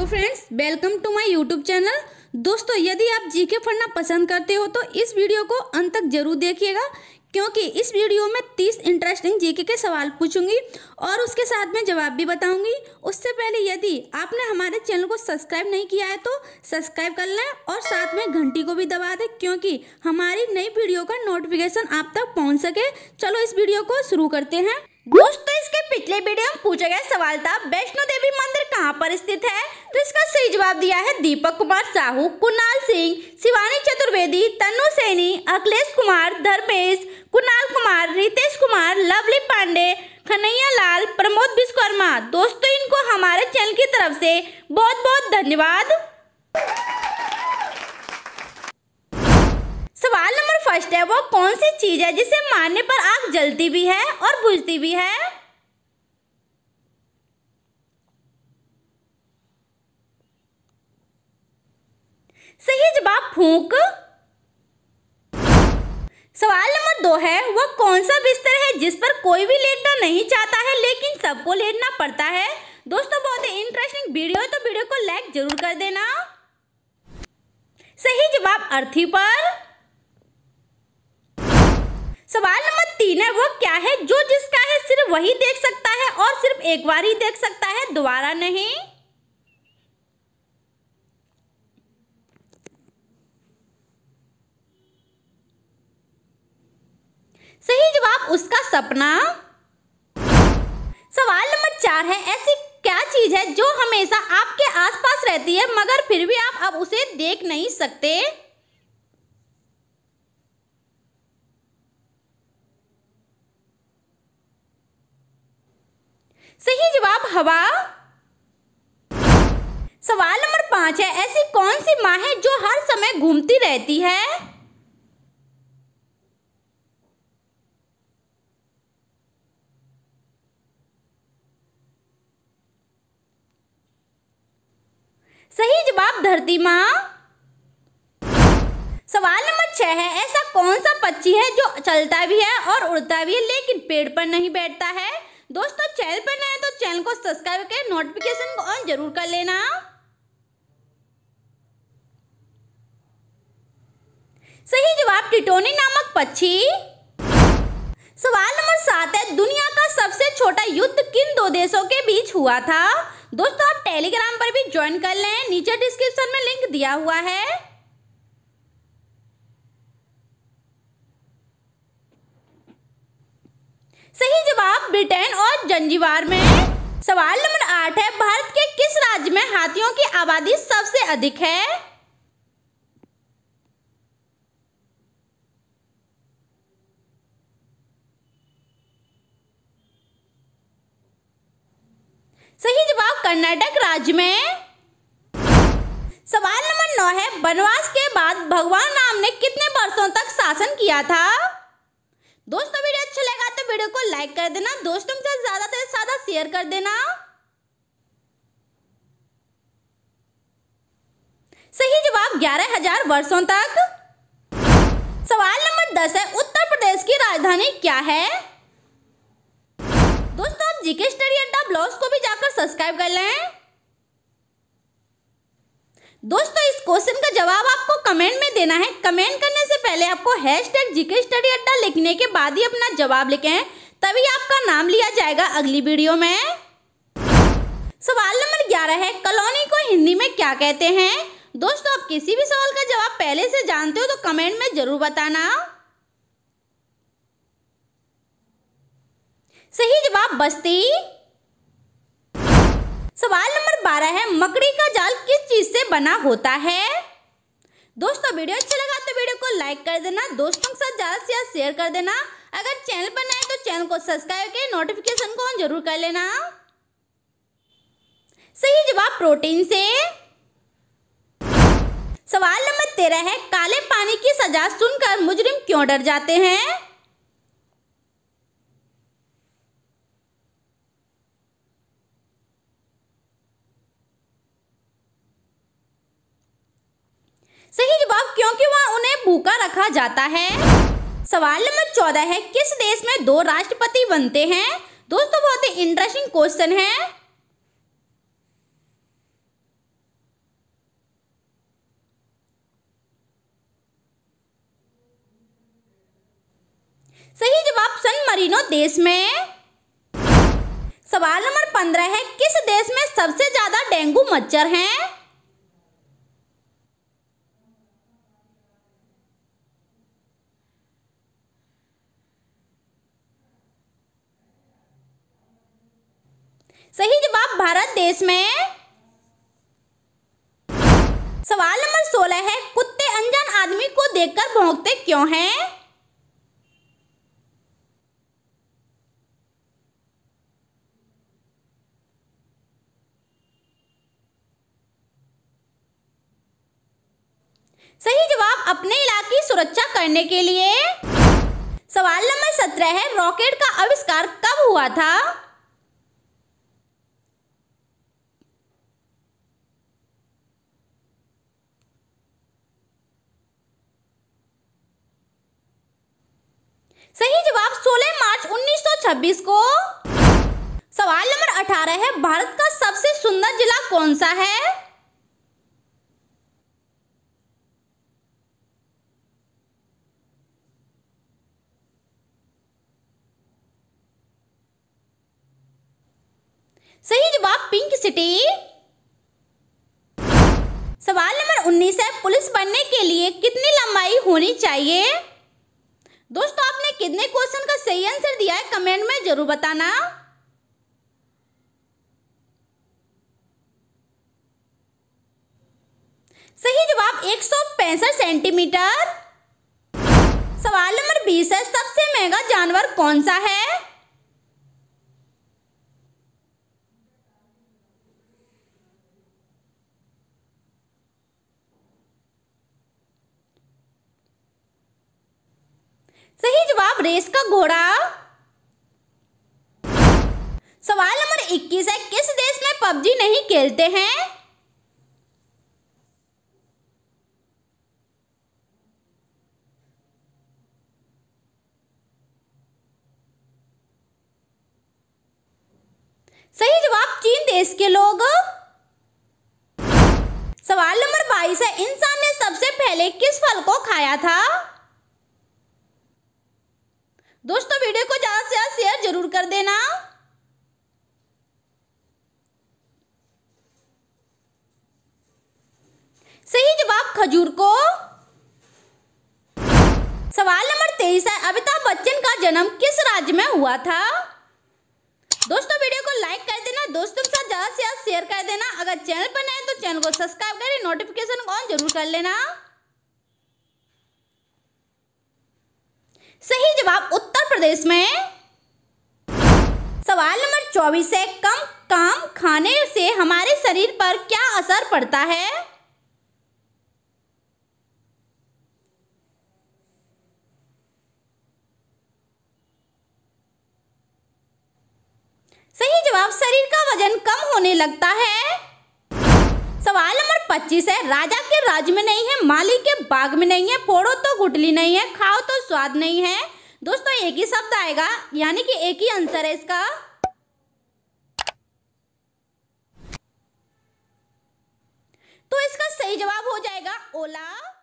hello friends welcome to my YouTube channel दोस्तों यदि आप जीके पढ़ना पसंद करते हो तो इस वीडियो को अंत तक जरूर देखिएगा क्योंकि इस वीडियो में तीस इंटरेस्टिंग जीके के सवाल पूछूंगी और उसके साथ में जवाब भी बताऊंगी उससे पहले यदि आपने हमारे चैनल को सब्सक्राइब नहीं किया है तो सब्सक्राइब कर लें और साथ में घंटी को भी दबा दें क्योंकि हमारी नई वीडियो का नोटिफिकेशन आप तक पहुँच सके चलो इस वीडियो को शुरू करते हैं दोस्तों इसके पिछले वीडियो में पूछा गया सवाल था वैष्णो देवी मंदिर कहाँ पर स्थित है तो इसका सही जवाब दिया है दीपक कुमार साहू कुणाल सिंह शिवानी चतुर्वेदी तनु सैनी अखिलेश कुमार धर्मेश कुणाल कुमार रितेश कुमार लवली पांडे खनैया लाल प्रमोद विश्वकर्मा दोस्तों इनको हमारे चैनल की तरफ से बहुत बहुत धन्यवाद फर्स्ट है वो कौन सी चीज़ है जिसे मारने पर आग जलती भी है और बुझती भी है सही जवाब फूंक सवाल नंबर दो है वह कौन सा बिस्तर है जिस पर कोई भी लेटना नहीं चाहता है लेकिन सबको लेटना पड़ता है दोस्तों बहुत ही इंटरेस्टिंग वीडियो है तो वीडियो को लाइक जरूर कर देना सही जवाब अर्थी पर सवाल नंबर तीन है वो क्या है जो जिसका है सिर्फ वही देख सकता है और सिर्फ एक बार ही देख सकता है दोबारा नहीं सही जवाब उसका सपना सवाल नंबर चार है ऐसी क्या चीज है जो हमेशा आपके आसपास रहती है मगर फिर भी आप अब उसे देख नहीं सकते सही जवाब हवा सवाल नंबर पांच है ऐसी कौन सी माँ है जो हर समय घूमती रहती है सही जवाब धरती माँ सवाल नंबर छह है ऐसा कौन सा पक्षी है जो चलता भी है और उड़ता भी है लेकिन पेड़ पर नहीं बैठता है दोस्तों चैनल पर नए तो चैनल को सब्सक्राइब कर नोटिफिकेशन को ऑन जरूर कर लेना सही जवाब टिटोनी नामक पक्षी सवाल नंबर सात है दुनिया का सबसे छोटा युद्ध किन दो देशों के बीच हुआ था दोस्तों आप टेलीग्राम पर भी ज्वाइन कर लें नीचे डिस्क्रिप्शन में लिंक दिया हुआ है सही जवाब ब्रिटेन और जंजीवार में सवाल नंबर आठ है भारत के किस राज्य में हाथियों की आबादी सबसे अधिक है सही जवाब कर्नाटक राज्य में सवाल नंबर नौ है वनवास के बाद भगवान राम ने कितने वर्षों तक शासन किया था दोस्तों वीडियो अच्छा लगा तो वीडियो को लाइक कर देना दोस्तों के साथ ज़्यादा से ज़्यादा तो शेयर कर देना सही जवाब ग्यारह हजार वर्षों तक सवाल नंबर दस है उत्तर प्रदेश की राजधानी क्या है दोस्तों आप जीके स्टडी अड्डा ब्लॉग को भी जाकर सब्सक्राइब कर लें दोस्तों इस क्वेश्चन का जवाब आपको कमेंट में देना है कमेंट करने से पहले आपको हैश टैग जीके स्टडी अड्डा लिखने के बाद ही अपना जवाब लिखे हैं तभी आपका नाम लिया जाएगा अगली वीडियो में सवाल नंबर ग्यारह है कॉलोनी को हिंदी में क्या कहते हैं दोस्तों आप किसी भी सवाल का जवाब पहले से जानते हो तो कमेंट में जरूर बताना सही जवाब बस्ती सवाल नंबर बारह है मकड़ी का जाल किस चीज से बना होता है दोस्तों वीडियो अच्छा लगा तो वीडियो को लाइक कर देना दोस्तों के साथ ज़्यादा से ज़्यादा शेयर कर देना अगर चैनल पर नए तो चैनल को सब्सक्राइब करके नोटिफिकेशन को ऑन जरूर कर लेना सही जवाब प्रोटीन से सवाल नंबर तेरह है काले पानी की सजा सुनकर मुजरिम क्यों डर जाते हैं सही जवाब क्योंकि वहाँ उन्हें भूखा रखा जाता है सवाल नंबर चौदह है किस देश में दो राष्ट्रपति बनते हैं दोस्तों बहुत ही इंटरेस्टिंग क्वेश्चन है सही जवाब सन मरीनो देश में सवाल नंबर पंद्रह है किस देश में सबसे ज्यादा डेंगू मच्छर हैं में सवाल नंबर सोलह है कुत्ते अनजान आदमी को देखकर भोंकते क्यों हैं सही जवाब अपने इलाके की सुरक्षा करने के लिए सवाल नंबर सत्रह है रॉकेट का आविष्कार कब हुआ था सही जवाब 16 मार्च 1926 को सवाल नंबर 18 है भारत का सबसे सुंदर जिला कौन सा है सही जवाब पिंक सिटी सवाल नंबर 19 है पुलिस बनने के लिए कितनी लंबाई होनी चाहिए दोस्तों कितने क्वेश्चन का सही आंसर दिया है कमेंट में जरूर बताना सही जवाब एक सेंटीमीटर सवाल नंबर बीस है सबसे महंगा जानवर कौन सा है रेस का घोड़ा सवाल नंबर 21 है किस देश में पबजी नहीं खेलते हैं सही जवाब चीन देश के लोग सवाल नंबर 22 है इंसान ने सबसे पहले किस फल को खाया था दोस्तों वीडियो को ज़्यादा से ज़्यादा शेयर जरूर कर देना सही जवाब खजूर को सवाल नंबर तेईस है अमिताभ बच्चन का जन्म किस राज्य में हुआ था दोस्तों वीडियो को लाइक कर देना दोस्तों के साथ ज़्यादा से ज़्यादा शेयर कर देना अगर चैनल पर नए तो चैनल को सब्सक्राइब करें नोटिफिकेशन ऑन जरूर कर लेना सही जवाब उत्तर प्रदेश में सवाल नंबर चौबीस है कम काम खाने से हमारे शरीर पर क्या असर पड़ता है सही जवाब शरीर का वजन कम होने लगता है पच्चीस है राजा के राज में नहीं है माली के बाग में नहीं है फोड़ो तो गुटली नहीं है खाओ तो स्वाद नहीं है दोस्तों एक ही शब्द आएगा यानी कि एक ही आंसर है इसका तो इसका सही जवाब हो जाएगा ओला